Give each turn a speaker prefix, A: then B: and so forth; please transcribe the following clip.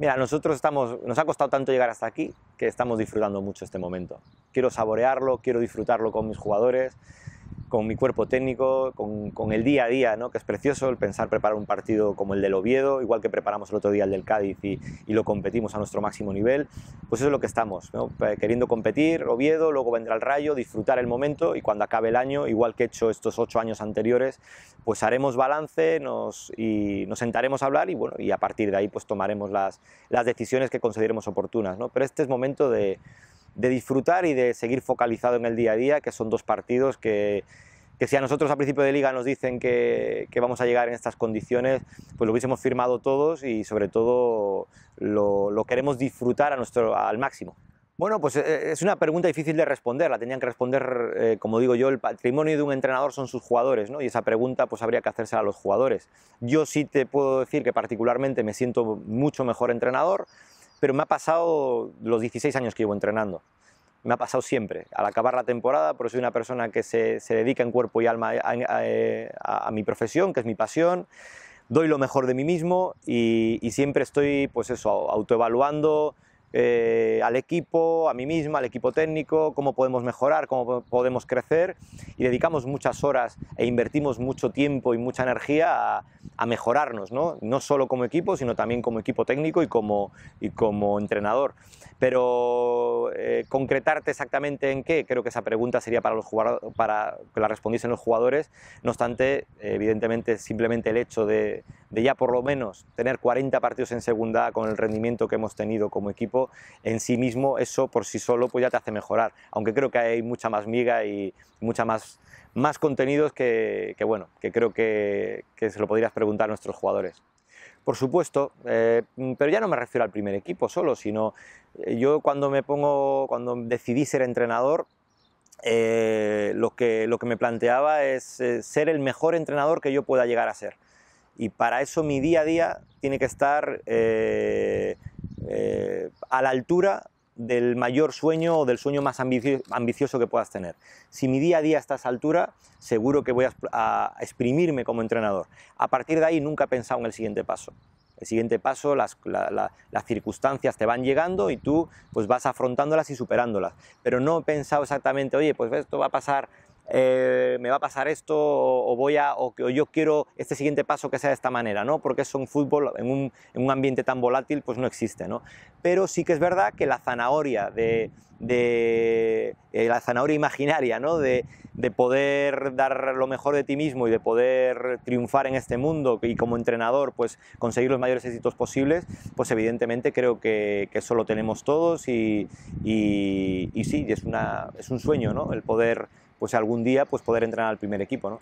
A: Mira, nosotros estamos, nos ha costado tanto llegar hasta aquí que estamos disfrutando mucho este momento. Quiero saborearlo, quiero disfrutarlo con mis jugadores con mi cuerpo técnico, con, con, el día a día, ¿no? que es precioso, el pensar preparar un partido como el del Oviedo, igual que preparamos el otro día el del Cádiz y, y lo competimos a nuestro máximo nivel, pues eso es lo que estamos, queriendo competir, Oviedo, luego vendrá el Rayo, disfrutar el momento y cuando acabe el año, igual que he hecho estos ocho años anteriores, pues haremos balance nos, y nos sentaremos a hablar y, bueno, y a partir de ahí pues tomaremos las, las decisiones que consideremos oportunas, ¿no? pero este es momento de de disfrutar y de seguir focalizado en el día a día, que son dos partidos que, si a nosotros a principio de liga nos dicen que, vamos a llegar en estas condiciones, pues lo hubiésemos firmado todos y sobre todo lo, queremos disfrutar a nuestro, al máximo. Bueno, pues eh, eh, es una pregunta difícil de responder, la tenían que responder, eh, como digo yo, el patrimonio de un entrenador son sus jugadores, ¿no? Y esa pregunta pues habría que hacerse a los jugadores. Yo sí te puedo decir que particularmente me siento mucho mejor entrenador, pero me ha pasado los 16 años que llevo entrenando me ha pasado siempre. Al acabar la temporada, por soy una persona que se, dedica en cuerpo y alma eh, eh, a, mi profesión, que es mi pasión, doy lo mejor de mí mismo y, siempre estoy pues eso, autoevaluando, eh, al equipo, a mí misma, al equipo técnico, cómo podemos mejorar, cómo podemos crecer y dedicamos muchas horas e invertimos mucho tiempo y mucha energía a, mejorarnos, ¿no? solo como equipo, sino también como equipo técnico y como, y como entrenador. Pero eh, concretarte exactamente en qué, creo que esa pregunta sería para, los para que la respondiesen los jugadores, no obstante, evidentemente simplemente el hecho de de ya por lo menos tener 40 partidos en segunda con el rendimiento que hemos tenido como equipo, en sí mismo eso por sí solo pues ya te hace mejorar. Aunque creo que hay mucha más miga y mucha más, más contenidos que, bueno, que creo que, que se lo podrías preguntar a nuestros jugadores por supuesto, eh, pero ya no me refiero al primer equipo solo, sino eh, yo cuando me pongo, cuando decidí ser entrenador, eh, lo, que, lo que me planteaba es ser el mejor entrenador que yo pueda llegar a ser y para eso mi día a día tiene que estar eh, eh, a la altura del mayor sueño o del sueño más ambicioso que puedas tener. Si mi día a día está a esa altura, seguro que voy a, exprimirme como entrenador. A partir de ahí nunca he pensado en el siguiente paso. El siguiente paso, las, circunstancias te van llegando y tú pues vas afrontándolas y superándolas. Pero no he pensado exactamente, oye, pues esto va a pasar eh, me va a pasar esto o, voy a, yo quiero este siguiente paso que sea de esta manera, ¿no? Porque eso en fútbol, en un, ambiente tan volátil, pues no existe, ¿no? Pero sí que es verdad que la zanahoria de, eh, la zanahoria imaginaria, ¿no? De, de poder dar lo mejor de ti mismo y de poder triunfar en este mundo y como entrenador pues conseguir los mayores éxitos posibles, pues evidentemente creo que, eso lo tenemos todos y, y, sí, es, una, es un sueño el poder pues algún día pues poder entrenar al primer equipo.